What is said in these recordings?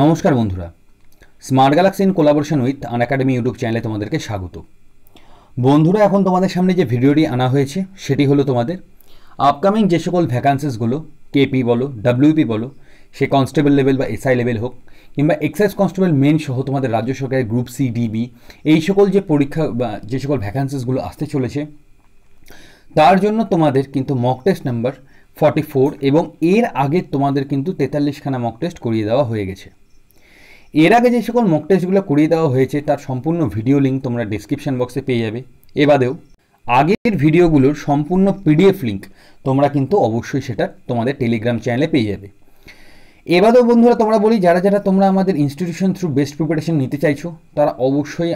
নমস্কার বন্ধুরা smart galaxy in collaboration with Unacademy YouTube চ্যানেলে তোমাদেরকে স্বাগত বন্ধুরা এখন তোমাদের সামনে যে ভিডিওটি আনা হয়েছে সেটি হলো তোমাদের আপকামিং যে সকল ভ্যাকান্সিসগুলো কেপি বলো ডাব্লিউপি বলো সে কনস্টেবল লেভেল বা এসআই লেভেল হোক কিংবা এক্সাইজ কনস্টেবল মেন সহ তোমাদের রাজ্য সরকারের গ্রুপ সি ডিবি এই সকল যে পরীক্ষা বা যে সকল ভ্যাকান্সিসগুলো আসতে চলেছে তার জন্য তোমাদের কিন্তু mock test number forty four এবং এর আগে তোমাদের কিন্তু তেতাল্লিশখানা মক টেস্ট করিয়ে দেওয়া হয়ে গেছে এর আগে যে সকল মক টেস্টগুলো করিয়ে দেওয়া হয়েছে তার সম্পূর্ণ ভিডিও লিঙ্ক তোমরা ডিসক্রিপশান বক্সে পেয়ে যাবে এ বাদেও আগের ভিডিওগুলোর সম্পূর্ণ পিডিএফ লিঙ্ক তোমরা কিন্তু অবশ্যই সেটা তোমাদের টেলিগ্রাম চ্যানেলে পেয়ে যাবে এবারেও বন্ধুরা তোমরা বলি যারা যারা তোমরা আমাদের ইনস্টিটিউশন থ্রু বেস্ট প্রিপারেশন নিতে চাইছো তারা অবশ্যই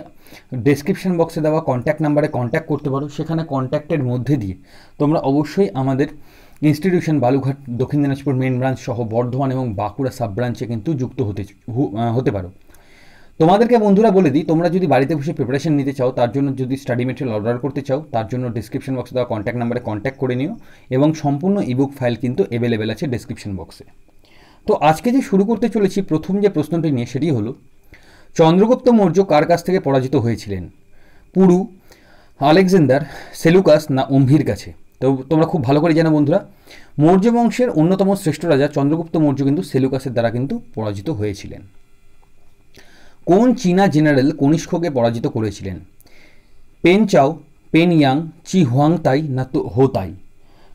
ডেসক্রিপশন বক্সে দেওয়া কন্ট্যাক্ট নাম্বারে কন্ট্যাক্ট করতে পারো সেখানে কন্ট্যাক্টের মধ্যে দিয়ে তোমরা অবশ্যই আমাদের ইনস্টিটিউশন বালুঘাট দক্ষিণ দিনাজপুর মেন ব্রাঞ্চ সহ বর্ধমান এবং বাঁকুড়া সাব ব্রাঞ্চে কিন্তু যুক্ত হতে হতে পারো তোমাদেরকে বন্ধুরা বলে দিই তোমরা যদি বাড়িতে বসে প্রিপারেশন নিতে চাও তার জন্য যদি স্টাডি মেটেরিয়াল অর্ডার করতে চাও তার জন্য ডিসক্রিপশন বক্সে দেওয়া কন্ট্যাক্ট নাম্বারে কন্ট্যাক্ট করে নিও এবং সম্পূর্ণ ইবুক ফাইল কিন্তু অ্যাভেলেবেল আছে ডিসক্রিপশন বক্সে তো আজকে যে শুরু করতে চলেছি প্রথম যে প্রশ্নটি নিয়ে সেটি হলো চন্দ্রগুপ্ত মৌর্য কার কাছ থেকে পরাজিত হয়েছিলেন পুরু আলেকজান্ডার সেলুকাস না অম্ভির কাছে তো তোমরা খুব ভালো করে জানো বন্ধুরা মৌর্য বংশের অন্যতম শ্রেষ্ঠ রাজা চন্দ্রগুপ্ত মৌর্য কিন্তু সেলুকাসের দ্বারা কিন্তু পরাজিত হয়েছিলেন কোন চীনা জেনারেল কনিষ্ককে পরাজিত করেছিলেন পেন চাও পেন ইয়াং চি হুয়াং তাই না তো হো তাই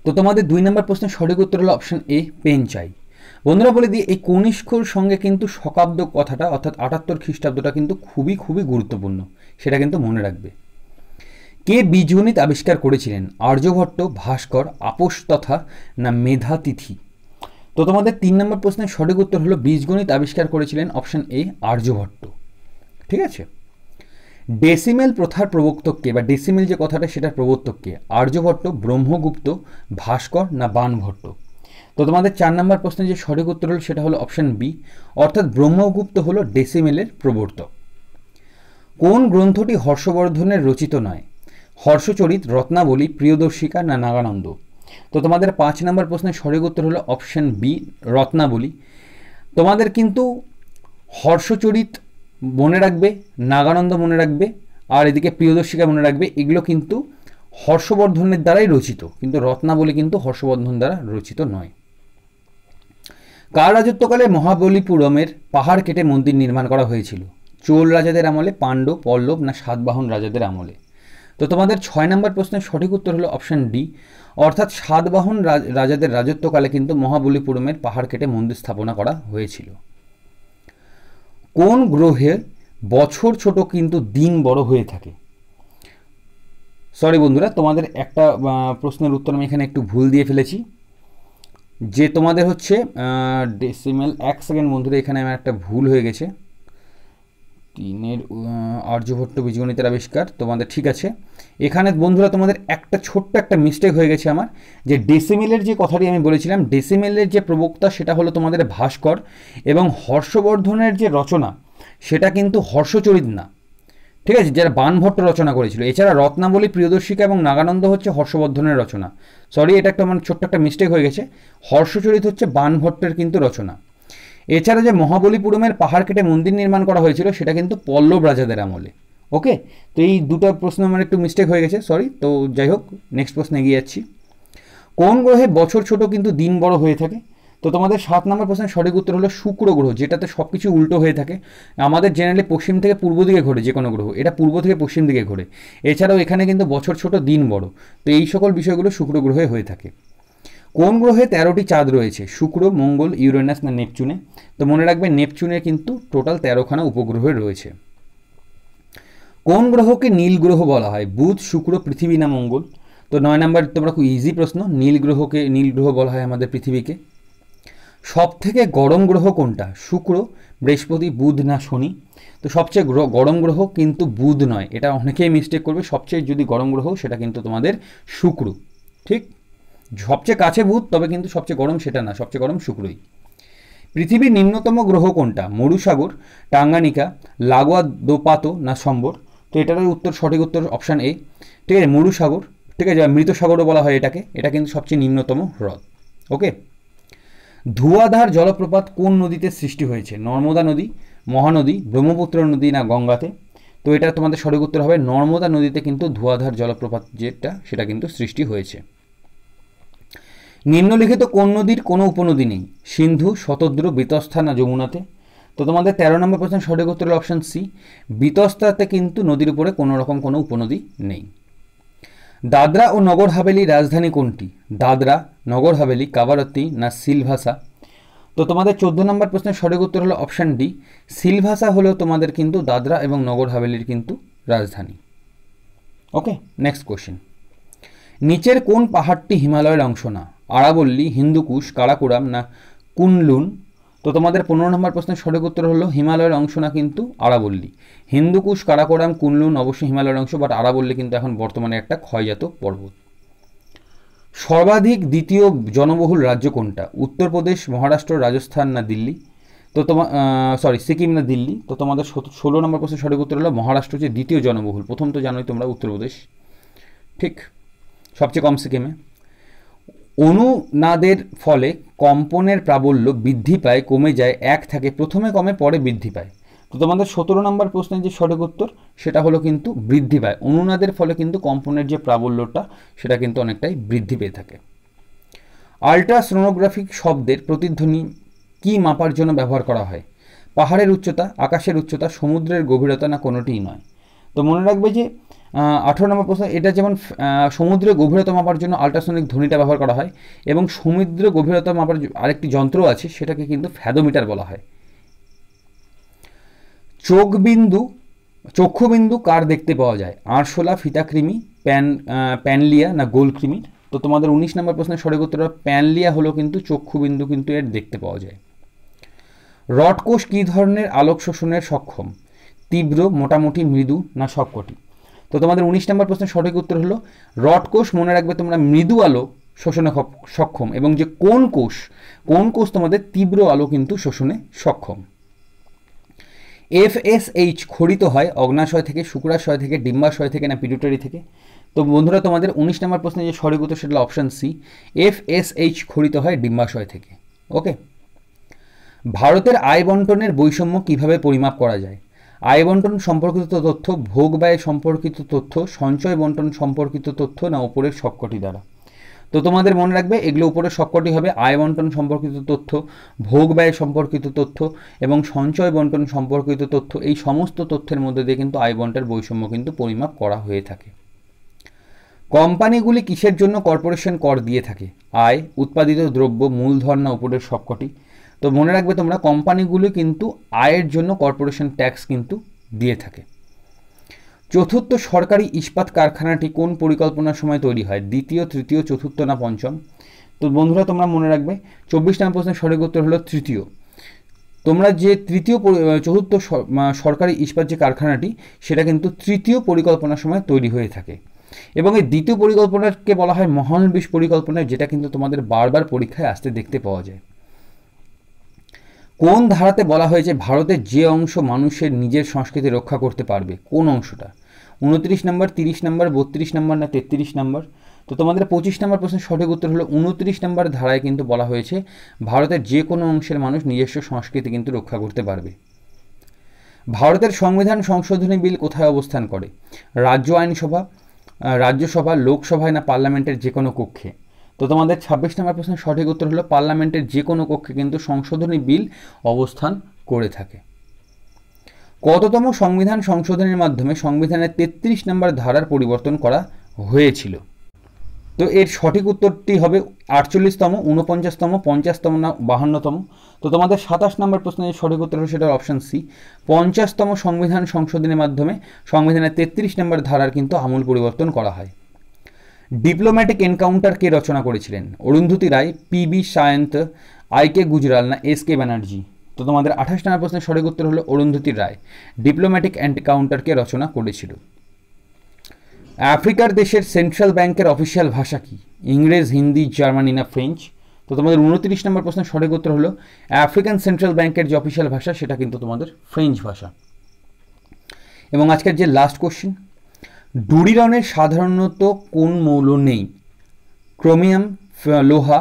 তো তোমাদের দুই নম্বর প্রশ্নের সঠিক উত্তর হলো অপশন এ পেন চাই বন্ধুরা বলে দিয়ে এই কনিষ্কর সঙ্গে কিন্তু শকাব্দ কথাটা অর্থাৎ আটাত্তর খ্রিস্টাব্দটা কিন্তু খুবই খুবই গুরুত্বপূর্ণ সেটা কিন্তু মনে রাখবে কে বীজগণিত আবিষ্কার করেছিলেন আর্যভট্ট ভাস্কর আপোষ তথা না মেধাতিথি তো তোমাদের তিন নম্বর প্রশ্নের সঠিক উত্তর হলো বীজগণিত আবিষ্কার করেছিলেন অপশন এ আর্যভট্ট ঠিক আছে ডেসিমেল প্রথার প্রবর্তককে বা ডেসিমেল যে কথাটা সেটার প্রবর্তককে আর্যভট্ট ব্রহ্মগুপ্ত ভাস্কর না বানভট্ট তো তোমাদের চার নম্বর প্রশ্নের যে সঠিক উত্তর হলো সেটা হলো অপশন বি অর্থাৎ ব্রহ্মগুপ্ত হলো ডেসিমেলের প্রবর্তক কোন গ্রন্থটি হর্ষবর্ধনের রচিত নয় হর্ষচরিত রত্নাবলী প্রিয়দর্শিকা না নাগানন্দ তো তোমাদের পাঁচ নম্বর প্রশ্নের সঠিক উত্তর হলো অপশান বি রত্নাবলী তোমাদের কিন্তু হর্ষচরিত মনে রাখবে নাগানন্দ মনে রাখবে আর এদিকে প্রিয়দর্শিকা মনে রাখবে এগুলো কিন্তু হর্ষবর্ধনের দ্বারাই রচিত কিন্তু রত্নাবলী কিন্তু হর্ষবর্ধন দ্বারা রচিত নয় কার রাজত্বকালে মহাবলীপুরমের পাহাড় কেটে মন্দির নির্মাণ করা হয়েছিল চোল রাজাদের আমলে পাণ্ডব পল্লব না সাতবাহন রাজাদের আমলে তো তোমাদের ছয় নম্বর প্রশ্নের সঠিক উত্তর হলো অপশান ডি অর্থাৎ সাতবাহন রাজাদের রাজত্বকালে কিন্তু মহাবলিপুরমের পাহাড় কেটে মন্দির স্থাপনা করা হয়েছিল কোন গ্রহে বছর ছোট কিন্তু দিন বড় হয়ে থাকে সরি বন্ধুরা তোমাদের একটা প্রশ্নের উত্তর আমি এখানে একটু ভুল দিয়ে ফেলেছি যে তোমাদের হচ্ছে ডেসিমেল এক সেকেন্ড বন্ধুরা এখানে আমার একটা ভুল হয়ে গেছে তিনের আর্যভট্ট বীজগণিতের আবিষ্কার তোমাদের ঠিক আছে এখানে বন্ধুরা তোমাদের একটা ছোট্ট একটা মিস্টেক হয়ে গেছে আমার যে ডেসিমেলের যে কথাটি আমি বলেছিলাম ডেসিমেলের যে প্রবক্তা সেটা হলো তোমাদের ভাস্কর এবং হর্ষবর্ধনের যে রচনা সেটা কিন্তু হর্ষচরিত না ঠিক আছে যারা বানভট্ট রচনা করেছিল এছাড়া রত্নাবলী প্রিয়দর্শিকা এবং নাগানন্দ হচ্ছে হর্ষবর্ধনের রচনা সরি এটা একটা আমার মানে ছোট্ট একটা মিস্টেক হয়ে গেছে হর্ষচরিত হচ্ছে বানভট্টের কিন্তু রচনা এছাড়া যে মহাবলীপুরমের পাহাড় কেটে মন্দির নির্মাণ করা হয়েছিল সেটা কিন্তু পল্লব রাজাদের আমলে ওকে তো এই দুটো প্রশ্ন আমার একটু মিস্টেক হয়ে গেছে সরি তো যাই হোক নেক্সট প্রশ্নে এগিয়ে যাচ্ছি কোন গ্রহে বছর ছোট কিন্তু দিন বড় হয়ে থাকে তো তোমাদের সাত নম্বর প্রশ্নের সঠিক উত্তর হলো শুক্র গ্রহ যেটাতে সব কিছু উল্টো হয়ে থাকে আমাদের জেনারেলি পশ্চিম থেকে পূর্ব দিকে ঘোরে যে কোনো গ্রহ এটা পূর্ব থেকে পশ্চিম দিকে ঘোরে এছাড়াও এখানে কিন্তু বছর ছোট দিন বড় তো এই সকল বিষয়গুলো শুক্র গ্রহে হয়ে থাকে কোন গ্রহে তেরোটি চাঁদ রয়েছে শুক্র মঙ্গল ইউরেনাস না নেপচুনে তো মনে রাখবে নেপচুনে কিন্তু টোটাল তেরোখানা উপগ্রহে রয়েছে কোন গ্রহকে নীল গ্রহ বলা হয় বুধ শুক্র পৃথিবী না মঙ্গল তো নয় নাম্বার তোমরা খুব ইজি প্রশ্ন নীল গ্রহকে নীল গ্রহ বলা হয় আমাদের পৃথিবীকে সবথেকে গরম গ্রহ কোনটা শুক্র বৃহস্পতি বুধ না শনি তো সবচেয়ে গরম গ্রহ কিন্তু বুধ নয় এটা অনেকেই মিস্টেক করবে সবচেয়ে যদি গরম গ্রহ সেটা কিন্তু তোমাদের শুক্র ঠিক সবচেয়ে কাছে বুধ তবে কিন্তু সবচেয়ে গরম সেটা না সবচেয়ে গরম শুক্রই পৃথিবীর নিম্নতম গ্রহ কোনটা মরুসাগর টাঙ্গানিকা লাগোয়া দোপাতো না সম্বর তো এটার উত্তর সঠিক উত্তর অপশান এ ঠিক আছে মরুসাগর ঠিক আছে মৃত সাগরও বলা হয় এটাকে এটা কিন্তু সবচেয়ে নিম্নতম হ্রদ ওকে ধুয়াধার জলপ্রপাত কোন নদীতে সৃষ্টি হয়েছে নর্মদা নদী মহানদী ব্রহ্মপুত্র নদী না গঙ্গাতে তো এটা তোমাদের সঠিক উত্তর হবে নর্মদা নদীতে কিন্তু ধুয়াধার জলপ্রপাত যেটা সেটা কিন্তু সৃষ্টি হয়েছে নিম্নলিখিত কোন নদীর কোনো উপনদী নেই সিন্ধু শতদ্র বিতস্থা না যমুনাতে তো তোমাদের তেরো নম্বর প্রশ্ন সঠিক উত্তরের অপশান সি বিতস্তাতে কিন্তু নদীর উপরে কোনো রকম কোনো উপনদী নেই দাদরা ও নগর হাভেলির রাজধানী কোনটি দাদরা নগর হাভেলি কাবারতি না সিলভাসা তো তোমাদের চোদ্দ নম্বর প্রশ্নের সঠিক উত্তর হলো অপশান ডি সিলভাসা হলো তোমাদের কিন্তু দাদরা এবং নগর হাভেলির কিন্তু রাজধানী ওকে নেক্সট কোশ্চেন নিচের কোন পাহাড়টি হিমালয়ের অংশ না আরাবল্লী হিন্দুকুশ কারাকোরাম না কুনলুন তো তোমাদের পনেরো নম্বর প্রশ্নের সঠিক উত্তর হলো হিমালয়ের অংশ না কিন্তু আরাবল্লী হিন্দুকুশ কারাকোরাম কুনলুন অবশ্যই হিমালয়ের অংশ বাট আরাবল্লী কিন্তু এখন বর্তমানে একটা ক্ষয়জাত পর্বত সর্বাধিক দ্বিতীয় জনবহুল রাজ্য কোনটা উত্তরপ্রদেশ মহারাষ্ট্র রাজস্থান না দিল্লি তো তোমার সরি সিকিম না দিল্লি তো তোমাদের ষোলো নম্বর প্রশ্নের সঠিক উত্তর হলো মহারাষ্ট্র যে দ্বিতীয় জনবহুল প্রথম তো জানোই তোমরা উত্তরপ্রদেশ ঠিক সবচেয়ে কম সিকিমে অনুনাদের ফলে কম্পনের প্রাবল্য বৃদ্ধি পায় কমে যায় এক থাকে প্রথমে কমে পরে বৃদ্ধি পায় তো তোমাদের সতেরো নম্বর প্রশ্নের যে সঠিক উত্তর সেটা হলো কিন্তু বৃদ্ধি পায় অনুনাদের ফলে কিন্তু কম্পনের যে প্রাবল্যটা সেটা কিন্তু অনেকটাই বৃদ্ধি পেয়ে থাকে আলট্রাসোনোগ্রাফিক শব্দের প্রতিধ্বনি কি মাপার জন্য ব্যবহার করা হয় পাহাড়ের উচ্চতা আকাশের উচ্চতা সমুদ্রের গভীরতা না কোনোটিই নয় তো মনে রাখবে যে আঠেরো নম্বর প্রশ্ন এটা যেমন সমুদ্র গভীরতা মাপার জন্য আল্ট্রাসনিক ধ্বনিটা ব্যবহার করা হয় এবং সমুদ্র গভীরতা মাপার আরেকটি যন্ত্র আছে সেটাকে কিন্তু ফ্যাদোমিটার বলা হয় চোখ বিন্দু চক্ষুবিন্দু কার দেখতে পাওয়া যায় আরশোলা ফিতাকৃমি প্যান প্যানলিয়া না গোলকৃমির তো তোমাদের উনিশ নম্বর প্রশ্নের সঠিক উত্তর প্যানলিয়া হলো কিন্তু চক্ষুবিন্দু কিন্তু এর দেখতে পাওয়া যায় রডকোষ কী ধরনের আলোক শোষণের সক্ষম তীব্র মোটামুটি মৃদু না সবকটি তো তোমাদের উনিশ নম্বর প্রশ্নের সঠিক উত্তর হলো রড কোষ মনে রাখবে তোমরা মৃদু আলো শোষণে সক্ষম এবং যে কোন কোষ কোন কোষ তোমাদের তীব্র আলো কিন্তু শোষণে সক্ষম এফএসএইচ খরিত হয় অগ্নাশয় থেকে শুক্রাশয় থেকে ডিম্বাশয় থেকে না পিটুটারি থেকে তো বন্ধুরা তোমাদের উনিশ নম্বর প্রশ্নে যে সঠিক উত্তর সেটা অপশান সি এফএসএইচ খরিত হয় ডিম্বাশয় থেকে ওকে ভারতের আয় বন্টনের বৈষম্য কিভাবে পরিমাপ করা যায় আয় বন্টন সম্পর্কিত তথ্য ভোগ ব্যয় সম্পর্কিত তথ্য সঞ্চয় বন্টন সম্পর্কিত তথ্য না উপরের সবকটি দ্বারা তো তোমাদের মনে রাখবে এগুলো উপরে সবকটি হবে আয় বন্টন সম্পর্কিত তথ্য ভোগ ব্যয় সম্পর্কিত তথ্য এবং সঞ্চয় বন্টন সম্পর্কিত তথ্য এই সমস্ত তথ্যের মধ্যে দিয়ে কিন্তু আয় বন্টের বৈষম্য কিন্তু পরিমাপ করা হয়ে থাকে কোম্পানিগুলি কিসের জন্য কর্পোরেশন কর দিয়ে থাকে আয় উৎপাদিত দ্রব্য মূলধন না উপরের সবকটি তো মনে রাখবে তোমরা কোম্পানিগুলো কিন্তু আয়ের জন্য কর্পোরেশন ট্যাক্স কিন্তু দিয়ে থাকে চতুর্থ সরকারি ইস্পাত কারখানাটি কোন পরিকল্পনার সময় তৈরি হয় দ্বিতীয় তৃতীয় চতুর্থ না পঞ্চম তো বন্ধুরা তোমরা মনে রাখবে চব্বিশ নাম প্রশ্নের সঠিক উত্তর হলো তৃতীয় তোমরা যে তৃতীয় চতুর্থ সরকারি ইস্পাত যে কারখানাটি সেটা কিন্তু তৃতীয় পরিকল্পনার সময় তৈরি হয়ে থাকে এবং এই দ্বিতীয় পরিকল্পনাকে বলা হয় মহানবিশ পরিকল্পনা যেটা কিন্তু তোমাদের বারবার পরীক্ষায় আসতে দেখতে পাওয়া যায় কোন ধারাতে বলা হয়েছে ভারতের যে অংশ মানুষের নিজের সংস্কৃতি রক্ষা করতে পারবে কোন অংশটা উনত্রিশ নম্বর তিরিশ নম্বর বত্রিশ নম্বর না তেত্রিশ নম্বর তো তোমাদের পঁচিশ নম্বর প্রশ্নের সঠিক উত্তর হলো উনত্রিশ নম্বর ধারায় কিন্তু বলা হয়েছে ভারতের যে কোনো অংশের মানুষ নিজস্ব সংস্কৃতি কিন্তু রক্ষা করতে পারবে ভারতের সংবিধান সংশোধনী বিল কোথায় অবস্থান করে রাজ্য আইনসভা রাজ্যসভা লোকসভায় না পার্লামেন্টের যে কোনো কক্ষে তো তোমাদের ছাব্বিশ নম্বর প্রশ্নের সঠিক উত্তর হলো পার্লামেন্টের যে কোনো কক্ষে কিন্তু সংশোধনী বিল অবস্থান করে থাকে কততম সংবিধান সংশোধনের মাধ্যমে সংবিধানের তেত্রিশ নম্বর ধারার পরিবর্তন করা হয়েছিল তো এর সঠিক উত্তরটি হবে আটচল্লিশতম উনপঞ্চাশতম পঞ্চাশতম না বাহান্নতম তো তোমাদের সাতাশ নম্বর প্রশ্নের সঠিক উত্তর হবে সেটা অপশান সি পঞ্চাশতম সংবিধান সংশোধনের মাধ্যমে সংবিধানের তেত্রিশ নম্বর ধারার কিন্তু আমূল পরিবর্তন করা হয় ডিপ্লোম্যাটিক এনকাউন্টার কে রচনা করেছিলেন Arundhati Roy P B Sayanta I K Gujral না এস কে ব্যানার্জি তো তোমাদের আঠাশ নম্বর প্রশ্নের সঠিক উত্তর হলো অরুন্ধতি রায় ডিপ্লোম্যাটিক কে রচনা করেছিল আফ্রিকার দেশের সেন্ট্রাল ব্যাংকের অফিসিয়াল ভাষা কি ইংরেজ হিন্দি জার্মানি না ফ্রেঞ্চ তো তোমাদের উনত্রিশ নম্বর প্রশ্নের সঠিক উত্তর হলো আফ্রিকান সেন্ট্রাল ব্যাংকের যে অফিসিয়াল ভাষা সেটা কিন্তু তোমাদের ফ্রেঞ্চ ভাষা এবং আজকের যে লাস্ট কোশ্চেন ডুরিরনে সাধারণত কোন মৌল নেই ক্রোমিয়াম লোহা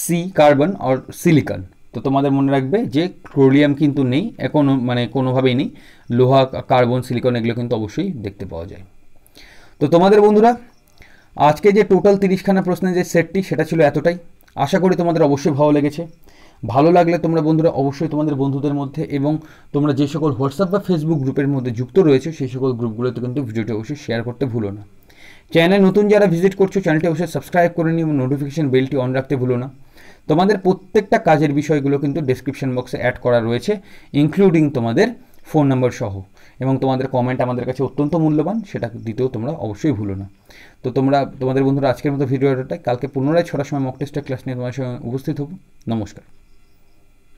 সি কার্বন অর সিলিকন তো তোমাদের মনে রাখবে যে ক্রোলিয়াম কিন্তু নেই এখনও মানে কোনোভাবেই নেই লোহা কার্বন সিলিকন এগুলো কিন্তু অবশ্যই দেখতে পাওয়া যায় তো তোমাদের বন্ধুরা আজকে যে টোটাল তিরিশখানা প্রশ্নের যে সেটটি সেটা ছিল এতটাই আশা করি তোমাদের অবশ্যই ভালো লেগেছে ভালো লাগলে তোমরা বন্ধুরা অবশ্যই তোমাদের বন্ধুদের মধ্যে এবং তোমরা যে সকল হোয়াটসঅ্যাপ বা ফেসবুক গ্রুপের মধ্যে যুক্ত রয়েছে সেই সকল গ্রুপগুলোতে কিন্তু ভিডিওটি অবশ্যই শেয়ার করতে ভুলো না চ্যানেল নতুন যারা ভিজিট করছো চ্যানেলটি অবশ্যই সাবস্ক্রাইব করে নিও এবং নোটিফিকেশান বেলটি অন রাখতে ভুলো না তোমাদের প্রত্যেকটা কাজের বিষয়গুলো কিন্তু ডেসক্রিপশন বক্সে অ্যাড করা রয়েছে ইনক্লুডিং তোমাদের ফোন নম্বর সহ এবং তোমাদের কমেন্ট আমাদের কাছে অত্যন্ত মূল্যবান সেটা দিতেও তোমরা অবশ্যই ভুলো না তো তোমরা তোমাদের বন্ধুরা আজকের মতো ভিডিওটাই কালকে পুনরায় ছটার সময় মক টেস্টের ক্লাস নিয়ে তোমার সঙ্গে উপস্থিত হব নমস্কার